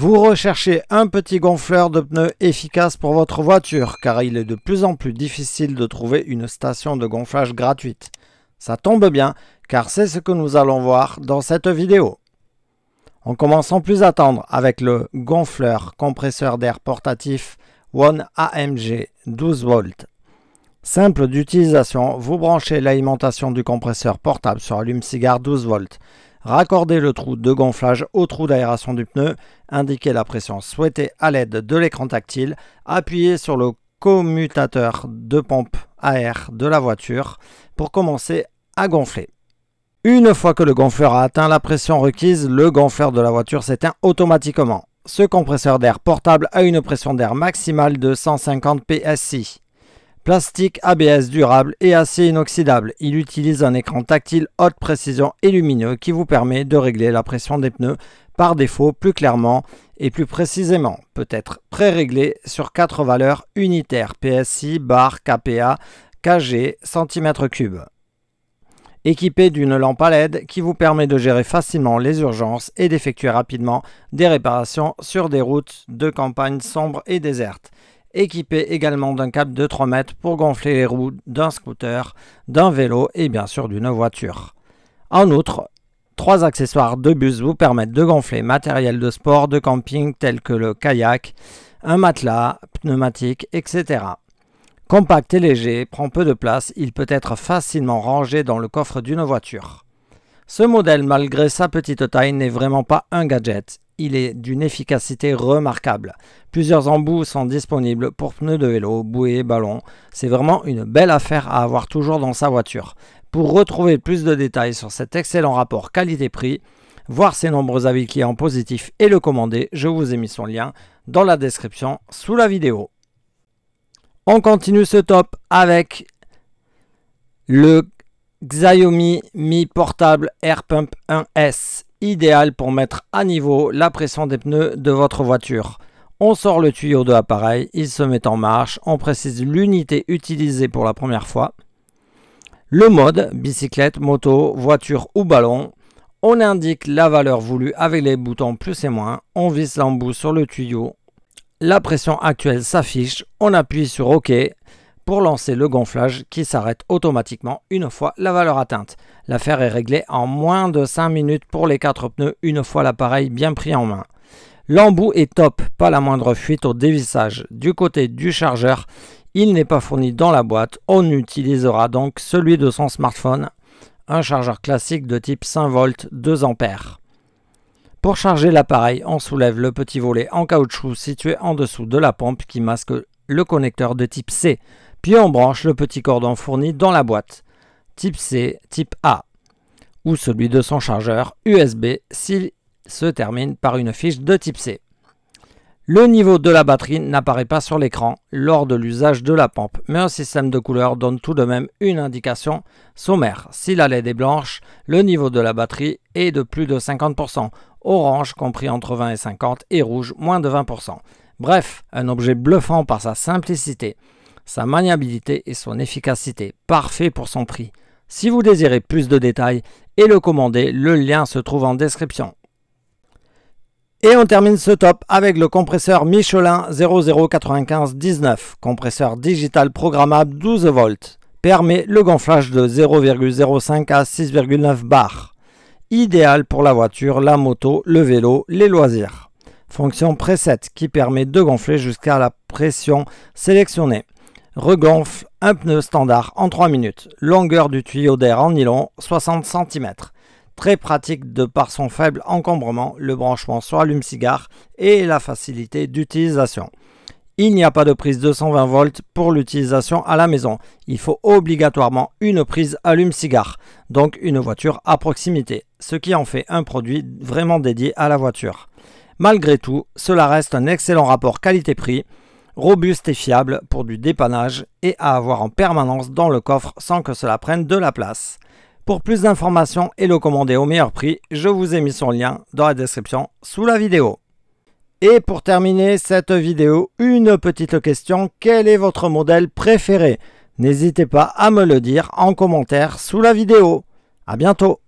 Vous recherchez un petit gonfleur de pneus efficace pour votre voiture car il est de plus en plus difficile de trouver une station de gonflage gratuite. Ça tombe bien car c'est ce que nous allons voir dans cette vidéo. On commence plus plus attendre avec le gonfleur compresseur d'air portatif One AMG 12 v Simple d'utilisation, vous branchez l'alimentation du compresseur portable sur allume-cigare 12 v Raccordez le trou de gonflage au trou d'aération du pneu, indiquez la pression souhaitée à l'aide de l'écran tactile, appuyez sur le commutateur de pompe à air de la voiture pour commencer à gonfler. Une fois que le gonfleur a atteint la pression requise, le gonfleur de la voiture s'éteint automatiquement. Ce compresseur d'air portable a une pression d'air maximale de 150 psi. Plastique ABS durable et assez inoxydable. Il utilise un écran tactile haute précision et lumineux qui vous permet de régler la pression des pneus par défaut plus clairement et plus précisément. Peut être pré-réglé sur quatre valeurs unitaires PSI, bar, KPA, KG, cm3. Équipé d'une lampe à LED qui vous permet de gérer facilement les urgences et d'effectuer rapidement des réparations sur des routes de campagne sombres et désertes équipé également d'un câble de 3 mètres pour gonfler les roues d'un scooter, d'un vélo et bien sûr d'une voiture. En outre, trois accessoires de bus vous permettent de gonfler matériel de sport de camping tel que le kayak, un matelas, pneumatique, etc. Compact et léger, prend peu de place, il peut être facilement rangé dans le coffre d'une voiture. Ce modèle, malgré sa petite taille, n'est vraiment pas un gadget. Il est d'une efficacité remarquable. Plusieurs embouts sont disponibles pour pneus de vélo, bouées, ballons. C'est vraiment une belle affaire à avoir toujours dans sa voiture. Pour retrouver plus de détails sur cet excellent rapport qualité-prix, voir ses nombreux avis qui est en positif et le commander, je vous ai mis son lien dans la description sous la vidéo. On continue ce top avec le Xiaomi Mi Portable Air Pump 1S, idéal pour mettre à niveau la pression des pneus de votre voiture. On sort le tuyau de l'appareil, il se met en marche, on précise l'unité utilisée pour la première fois, le mode, bicyclette, moto, voiture ou ballon, on indique la valeur voulue avec les boutons plus et moins, on visse l'embout sur le tuyau, la pression actuelle s'affiche, on appuie sur OK, pour lancer le gonflage qui s'arrête automatiquement une fois la valeur atteinte. L'affaire est réglée en moins de 5 minutes pour les 4 pneus une fois l'appareil bien pris en main. L'embout est top, pas la moindre fuite au dévissage. Du côté du chargeur, il n'est pas fourni dans la boîte, on utilisera donc celui de son smartphone, un chargeur classique de type 5 volts 2 ampères. Pour charger l'appareil, on soulève le petit volet en caoutchouc situé en dessous de la pompe qui masque le connecteur de type C puis on branche le petit cordon fourni dans la boîte, type C, type A, ou celui de son chargeur USB s'il se termine par une fiche de type C. Le niveau de la batterie n'apparaît pas sur l'écran lors de l'usage de la pompe, mais un système de couleurs donne tout de même une indication sommaire. Si la LED est blanche, le niveau de la batterie est de plus de 50%, orange compris entre 20 et 50 et rouge moins de 20%. Bref, un objet bluffant par sa simplicité sa maniabilité et son efficacité. Parfait pour son prix. Si vous désirez plus de détails et le commander, le lien se trouve en description. Et on termine ce top avec le compresseur Michelin 009519, compresseur digital programmable 12 volts. Permet le gonflage de 0,05 à 6,9 bar. Idéal pour la voiture, la moto, le vélo, les loisirs. Fonction preset qui permet de gonfler jusqu'à la pression sélectionnée regonfle un pneu standard en 3 minutes. Longueur du tuyau d'air en nylon 60 cm. Très pratique de par son faible encombrement, le branchement sur allume-cigare et la facilité d'utilisation. Il n'y a pas de prise 220 volts pour l'utilisation à la maison. Il faut obligatoirement une prise allume-cigare, donc une voiture à proximité, ce qui en fait un produit vraiment dédié à la voiture. Malgré tout, cela reste un excellent rapport qualité-prix robuste et fiable pour du dépannage et à avoir en permanence dans le coffre sans que cela prenne de la place. Pour plus d'informations et le commander au meilleur prix, je vous ai mis son lien dans la description sous la vidéo. Et pour terminer cette vidéo, une petite question, quel est votre modèle préféré N'hésitez pas à me le dire en commentaire sous la vidéo. A bientôt